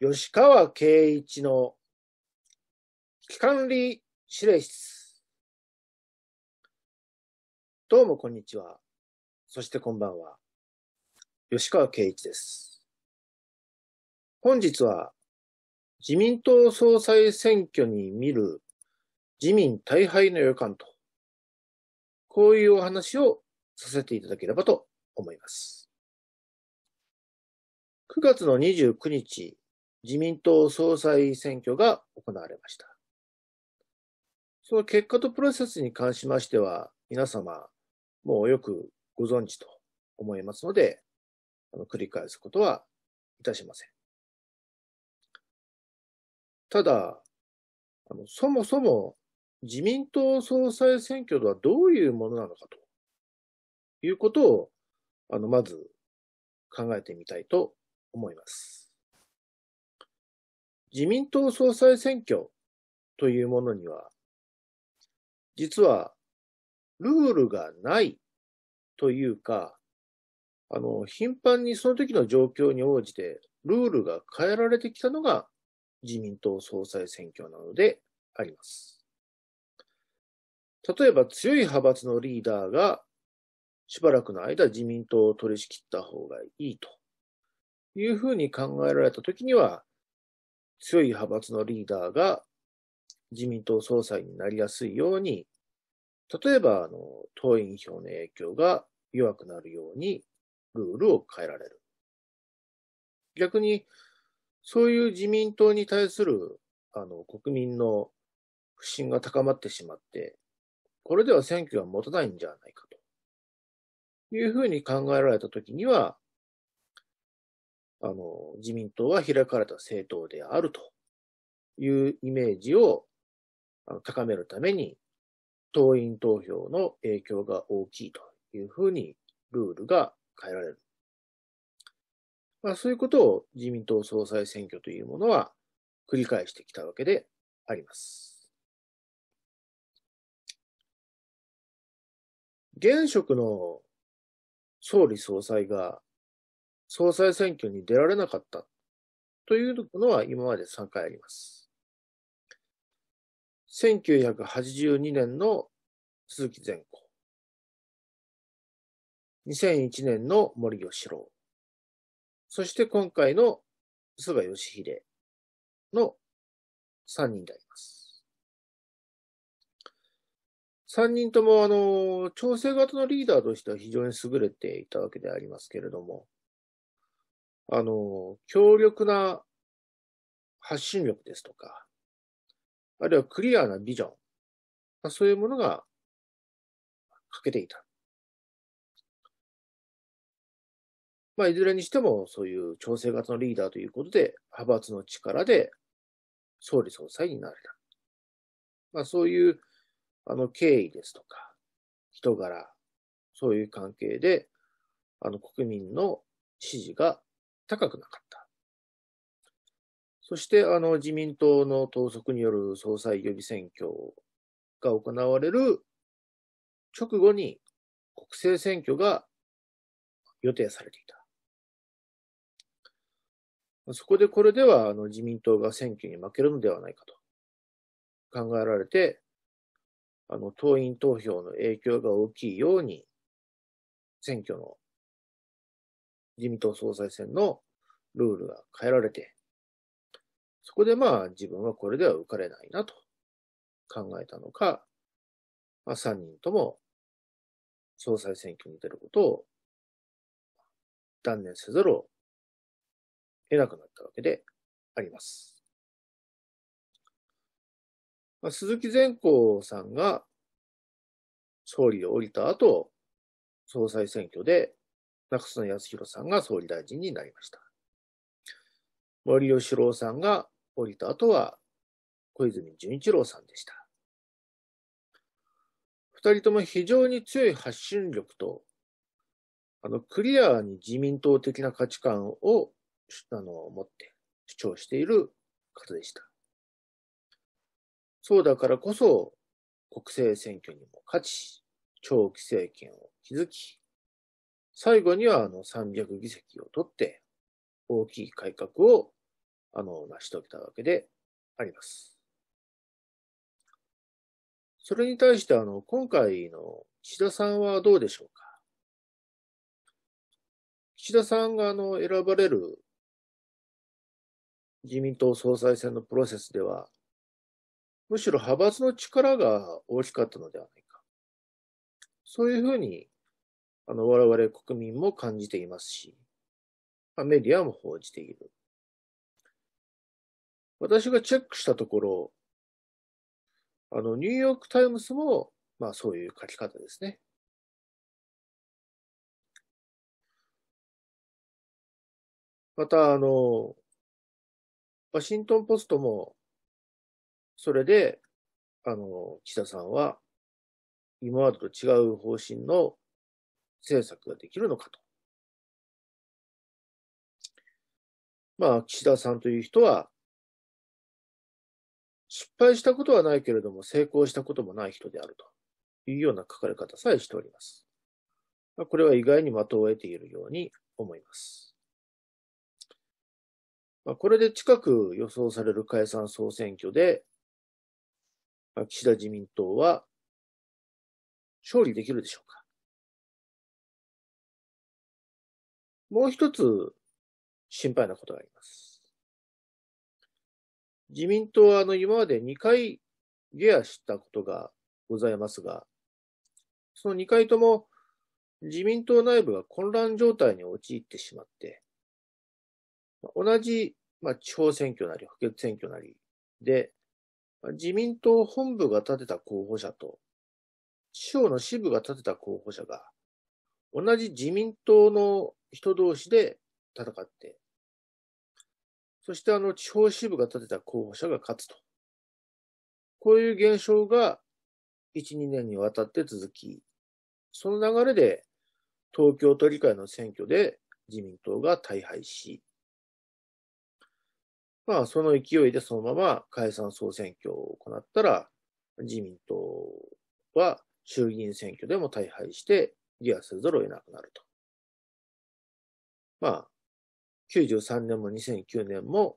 吉川圭一の危機管理指令室。どうもこんにちは。そしてこんばんは。吉川圭一です。本日は自民党総裁選挙に見る自民大敗の予感と、こういうお話をさせていただければと思います。9月の29日、自民党総裁選挙が行われました。その結果とプロセスに関しましては、皆様、もうよくご存知と思いますので、繰り返すことはいたしません。ただ、そもそも自民党総裁選挙とはどういうものなのかということを、あの、まず考えてみたいと思います。自民党総裁選挙というものには、実はルールがないというか、あの、頻繁にその時の状況に応じて、ルールが変えられてきたのが自民党総裁選挙なのであります。例えば強い派閥のリーダーがしばらくの間自民党を取り仕切った方がいいというふうに考えられた時には強い派閥のリーダーが自民党総裁になりやすいように例えばあの党員票の影響が弱くなるようにルールを変えられる。逆に、そういう自民党に対する、あの、国民の不信が高まってしまって、これでは選挙は持たないんじゃないかというふうに考えられたときには、あの、自民党は開かれた政党であるというイメージを高めるために、党員投票の影響が大きいというふうにルールが変えられる。まあ、そういうことを自民党総裁選挙というものは繰り返してきたわけであります。現職の総理総裁が総裁選挙に出られなかったというのは今まで3回あります。1982年の鈴木善光。2001年の森義郎。そして今回の須賀義秀の3人であります。3人とも、あの、調整型のリーダーとしては非常に優れていたわけでありますけれども、あの、強力な発信力ですとか、あるいはクリアなビジョン、そういうものが欠けていた。まあ、いずれにしても、そういう調整型のリーダーということで、派閥の力で総理総裁になれた。まあ、そういう、あの、経緯ですとか、人柄、そういう関係で、あの、国民の支持が高くなかった。そして、あの、自民党の党則による総裁予備選挙が行われる直後に、国政選挙が予定されていた。そこでこれではあの自民党が選挙に負けるのではないかと考えられて、あの党員投票の影響が大きいように、選挙の自民党総裁選のルールが変えられて、そこでまあ自分はこれでは受かれないなと考えたのか、まあ、3人とも総裁選挙に出ることを断念せざるを得なくなったわけであります。まあ、鈴木善光さんが総理を降りた後、総裁選挙で中曽根康弘さんが総理大臣になりました。森喜朗さんが降りた後は小泉純一郎さんでした。二人とも非常に強い発信力と、あの、クリアに自民党的な価値観をあの、持って主張している方でした。そうだからこそ、国政選挙にも勝ち、長期政権を築き、最後にはあの300議席を取って、大きい改革を、あの、成し遂げたわけであります。それに対して、あの、今回の岸田さんはどうでしょうか岸田さんが、あの、選ばれる自民党総裁選のプロセスでは、むしろ派閥の力が大きかったのではないか。そういうふうに、あの、我々国民も感じていますし、あ、メディアも報じている。私がチェックしたところ、あの、ニューヨークタイムズも、まあそういう書き方ですね。また、あの、ワシントンポストも、それで、あの、岸田さんは、今までと違う方針の政策ができるのかと。まあ、岸田さんという人は、失敗したことはないけれども、成功したこともない人であるというような書かれ方さえしております。これは意外に的を得ているように思います。あ、これで近く予想される解散総選挙で、あ、岸田自民党は勝利できるでしょうか。もう一つ心配なことがあります。自民党はあの今まで2回ゲアしたことがございますが、その2回とも自民党内部が混乱状態に陥ってしまって、同じまあ、地方選挙なり補欠選挙なりで、自民党本部が立てた候補者と、地方の支部が立てた候補者が、同じ自民党の人同士で戦って、そしてあの地方支部が立てた候補者が勝つと。こういう現象が1、2年にわたって続き、その流れで東京都議会の選挙で自民党が大敗し、まあ、その勢いでそのまま解散総選挙を行ったら、自民党は衆議院選挙でも大敗してギアせざるを得なくなると。まあ、93年も2009年も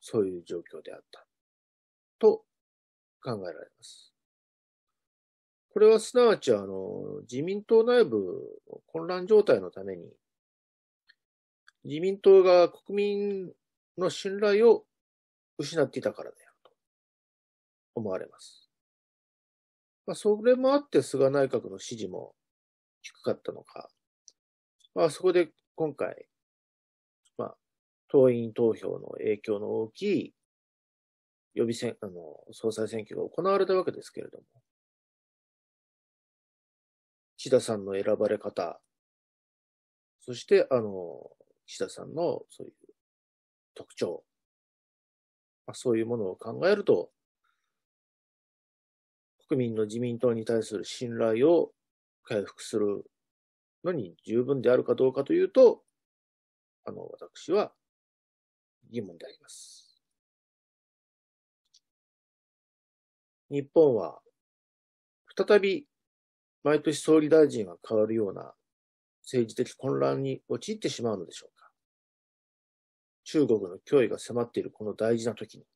そういう状況であった。と考えられます。これはすなわち、あの、自民党内部の混乱状態のために、自民党が国民の信頼を失っていたからであると思われます。まあ、それもあって菅内閣の支持も低かったのか、まあ、そこで今回、まあ、党員投票の影響の大きい予備選、あの、総裁選挙が行われたわけですけれども、岸田さんの選ばれ方、そして、あの、岸田さんのそういう特徴、まあ、そういうものを考えると、国民の自民党に対する信頼を回復するのに十分であるかどうかというと、あの、私は疑問であります。日本は再び毎年総理大臣が変わるような政治的混乱に陥ってしまうのでしょうか中国の脅威が迫っているこの大事な時に。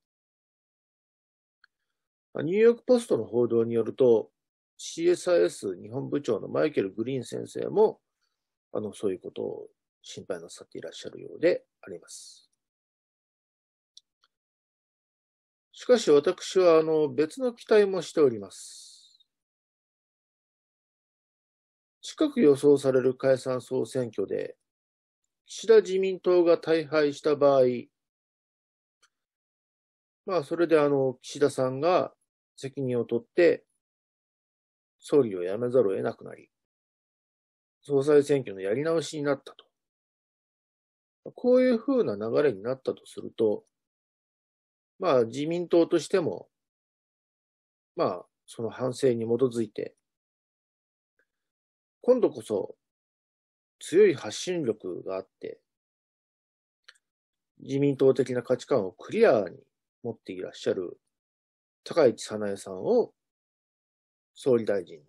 ニューヨークポストの報道によると、CSIS 日本部長のマイケル・グリーン先生も、あの、そういうことを心配なさっていらっしゃるようであります。しかし私は、あの、別の期待もしております。近く予想される解散総選挙で、岸田自民党が大敗した場合、まあ、それであの、岸田さんが責任を取って、総理を辞めざるを得なくなり、総裁選挙のやり直しになったと。こういうふうな流れになったとすると、まあ、自民党としても、まあ、その反省に基づいて、今度こそ強い発信力があって、自民党的な価値観をクリアに持っていらっしゃる高市早苗さんを総理大臣に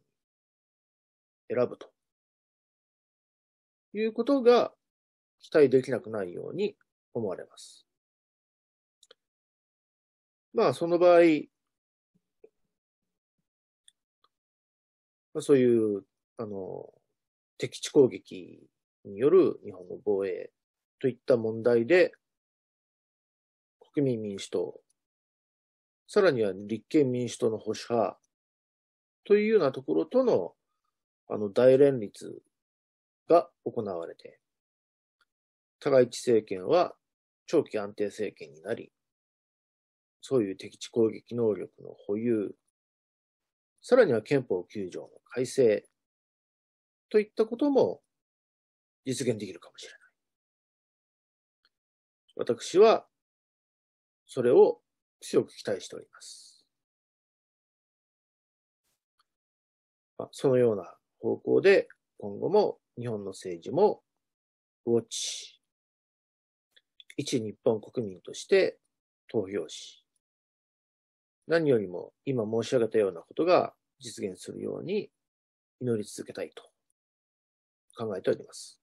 選ぶということが期待できなくないように思われます。まあ、その場合、まあ、そういう、あの、敵地攻撃による日本の防衛といった問題で、国民民主党、さらには立憲民主党の保守派というようなところとのあの大連立が行われて、高市政権は長期安定政権になり、そういう敵地攻撃能力の保有、さらには憲法9条の改正、といったことも実現できるかもしれない。私は、それを強く期待しております。そのような方向で、今後も日本の政治も、ウォッチ、一日本国民として投票し、何よりも今申し上げたようなことが実現するように祈り続けたいと考えております。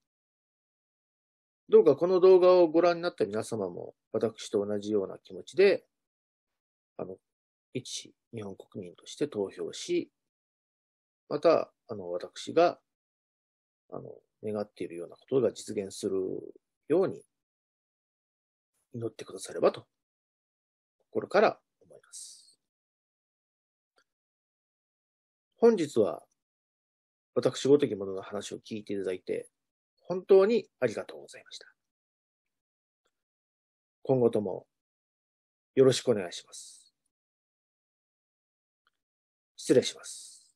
どうかこの動画をご覧になった皆様も、私と同じような気持ちで、あの、一日本国民として投票し、また、あの、私が、あの、願っているようなことが実現するように祈ってくださればと、心から思います。本日は私ごときものの話を聞いていただいて、本当にありがとうございました。今後ともよろしくお願いします。失礼します。